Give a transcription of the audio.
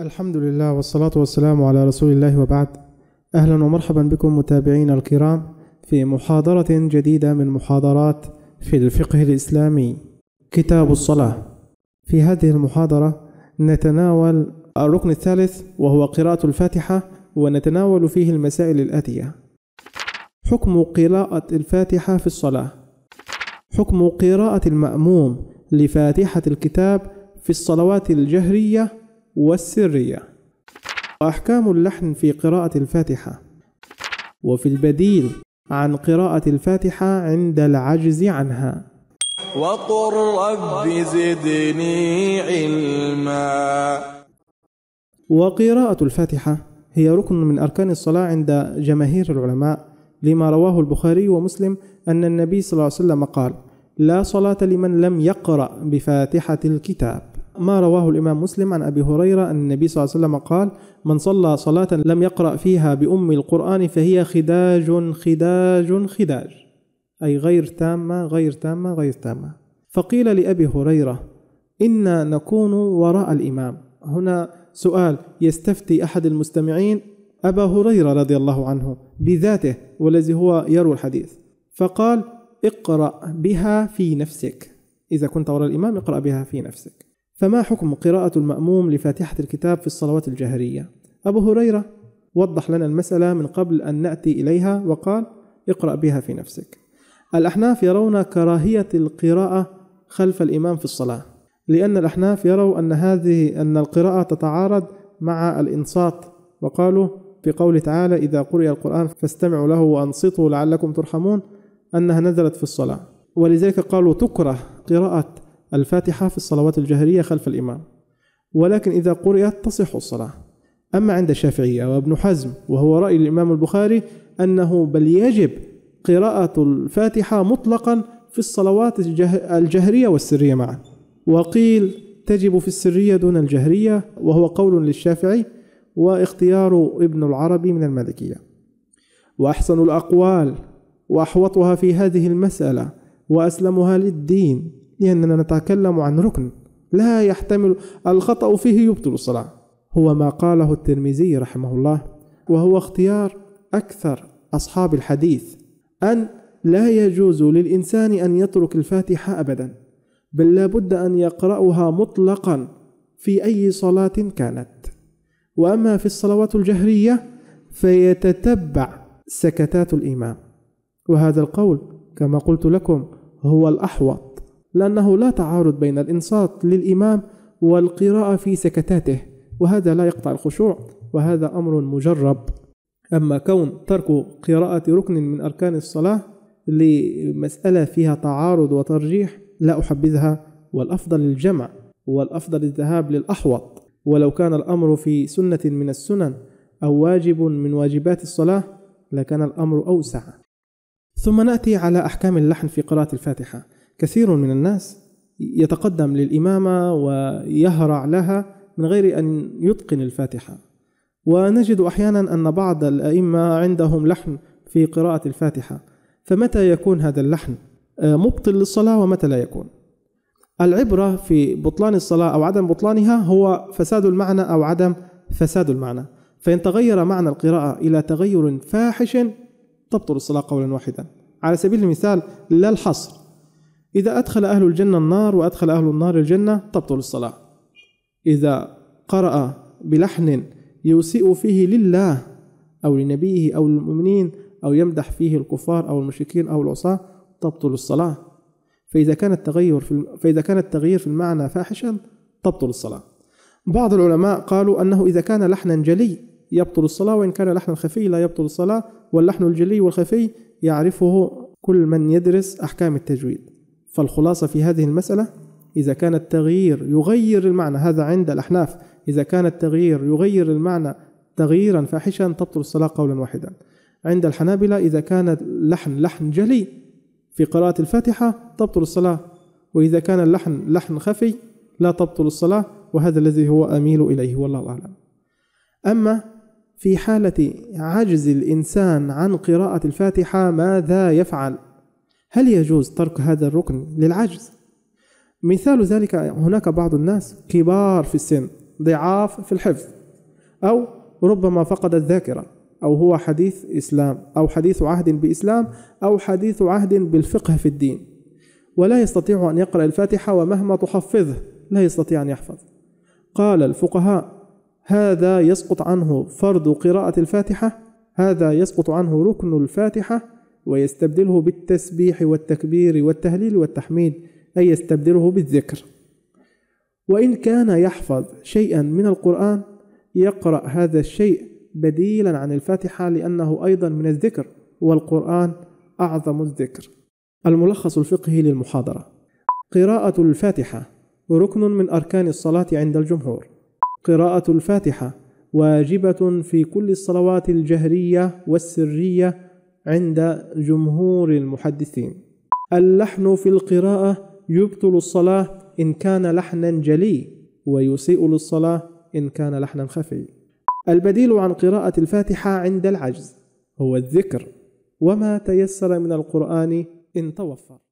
الحمد لله والصلاة والسلام على رسول الله وبعد أهلا ومرحبا بكم متابعينا الكرام في محاضرة جديدة من محاضرات في الفقه الإسلامي كتاب الصلاة في هذه المحاضرة نتناول الركن الثالث وهو قراءة الفاتحة ونتناول فيه المسائل الآتية حكم قراءة الفاتحة في الصلاة حكم قراءة المأموم لفاتحة الكتاب في الصلوات الجهرية والسرية وأحكام اللحن في قراءة الفاتحة وفي البديل عن قراءة الفاتحة عند العجز عنها وقل رب زدني علما وقراءة الفاتحة هي ركن من أركان الصلاة عند جماهير العلماء لما رواه البخاري ومسلم أن النبي صلى الله عليه وسلم قال لا صلاة لمن لم يقرأ بفاتحة الكتاب ما رواه الإمام مسلم عن أبي هريرة أن النبي صلى الله عليه وسلم قال من صلى صلاة لم يقرأ فيها بأم القرآن فهي خداج خداج خداج أي غير تامة غير تامة غير تامة فقيل لأبي هريرة إنا نكون وراء الإمام هنا سؤال يستفتي أحد المستمعين أبا هريرة رضي الله عنه بذاته والذي هو يروي الحديث فقال اقرأ بها في نفسك إذا كنت وراء الإمام اقرأ بها في نفسك فما حكم قراءة المأموم لفاتحة الكتاب في الصلوات الجهرية؟ أبو هريرة وضح لنا المسألة من قبل أن نأتي إليها وقال: اقرأ بها في نفسك. الأحناف يرون كراهية القراءة خلف الإمام في الصلاة، لأن الأحناف يروا أن هذه أن القراءة تتعارض مع الإنصات، وقالوا في قوله تعالى: إذا قرئ القرآن فاستمعوا له وأنصتوا لعلكم ترحمون، أنها نزلت في الصلاة، ولذلك قالوا تكره قراءة الفاتحة في الصلوات الجهرية خلف الإمام ولكن إذا قرئت تصح الصلاة أما عند الشافعية وابن حزم وهو رأي الإمام البخاري أنه بل يجب قراءة الفاتحة مطلقا في الصلوات الجهرية والسرية معا وقيل تجب في السرية دون الجهرية وهو قول للشافعي واختيار ابن العربي من المالكية وأحسن الأقوال وأحوطها في هذه المسألة وأسلمها للدين لأننا نتكلم عن ركن لا يحتمل الخطأ فيه يبطل الصلاة هو ما قاله الترمذي رحمه الله وهو اختيار أكثر أصحاب الحديث أن لا يجوز للإنسان أن يترك الفاتحة أبدا بل لابد أن يقرأها مطلقا في أي صلاة كانت وأما في الصلوات الجهرية فيتتبع سكتات الإمام وهذا القول كما قلت لكم هو الأحوط لأنه لا تعارض بين الإنصات للإمام والقراءة في سكتاته وهذا لا يقطع الخشوع وهذا أمر مجرب أما كون ترك قراءة ركن من أركان الصلاة لمسألة فيها تعارض وترجيح لا أحبذها والأفضل الجمع والأفضل الذهاب للأحوط ولو كان الأمر في سنة من السنن أو واجب من واجبات الصلاة لكان الأمر أوسع ثم نأتي على أحكام اللحن في قراءة الفاتحة كثير من الناس يتقدم للإمامة ويهرع لها من غير أن يتقن الفاتحة ونجد أحيانا أن بعض الأئمة عندهم لحن في قراءة الفاتحة فمتى يكون هذا اللحن آه، مبطل للصلاة ومتى لا يكون العبرة في بطلان الصلاة أو عدم بطلانها هو فساد المعنى أو عدم فساد المعنى فإن تغير معنى القراءة إلى تغير فاحش تبطل الصلاة قولا واحدا على سبيل المثال لا الحصر إذا أدخل أهل الجنة النار وأدخل أهل النار الجنة تبطل الصلاة إذا قرأ بلحن يسيء فيه لله أو لنبيه أو للمؤمنين أو يمدح فيه الكفار أو المشركين أو العصاة تبطل الصلاة فإذا كان التغير في فإذا كان التغيير في المعنى فاحشا تبطل الصلاة بعض العلماء قالوا أنه إذا كان لحنا جلي يبطل الصلاة وإن كان لحنا خفي لا يبطل الصلاة واللحن الجلي والخفي يعرفه كل من يدرس أحكام التجويد فالخلاصة في هذه المسألة إذا كان التغيير يغير المعنى هذا عند الأحناف إذا كان التغيير يغير المعنى تغييرا فاحشا تبطل الصلاة قولا واحدا عند الحنابلة إذا كان لحن لحن جلي في قراءة الفاتحة تبطل الصلاة وإذا كان اللحن لحن خفي لا تبطل الصلاة وهذا الذي هو أميل إليه والله أعلم أما في حالة عجز الإنسان عن قراءة الفاتحة ماذا يفعل؟ هل يجوز ترك هذا الركن للعجز؟ مثال ذلك هناك بعض الناس كبار في السن ضعاف في الحفظ أو ربما فقد الذاكرة أو هو حديث إسلام أو حديث عهد بإسلام أو حديث عهد بالفقه في الدين ولا يستطيع أن يقرأ الفاتحة ومهما تحفظه لا يستطيع أن يحفظ قال الفقهاء هذا يسقط عنه فرض قراءة الفاتحة هذا يسقط عنه ركن الفاتحة ويستبدله بالتسبيح والتكبير والتهليل والتحميد أي يستبدله بالذكر وإن كان يحفظ شيئا من القرآن يقرأ هذا الشيء بديلا عن الفاتحة لأنه أيضا من الذكر والقرآن أعظم الذكر الملخص الفقهي للمحاضرة قراءة الفاتحة ركن من أركان الصلاة عند الجمهور قراءة الفاتحة واجبة في كل الصلوات الجهرية والسرية عند جمهور المحدثين اللحن في القراءة يبطل الصلاة إن كان لحنا جلي ويسيء للصلاة إن كان لحنا خفي البديل عن قراءة الفاتحة عند العجز هو الذكر وما تيسر من القرآن إن توفر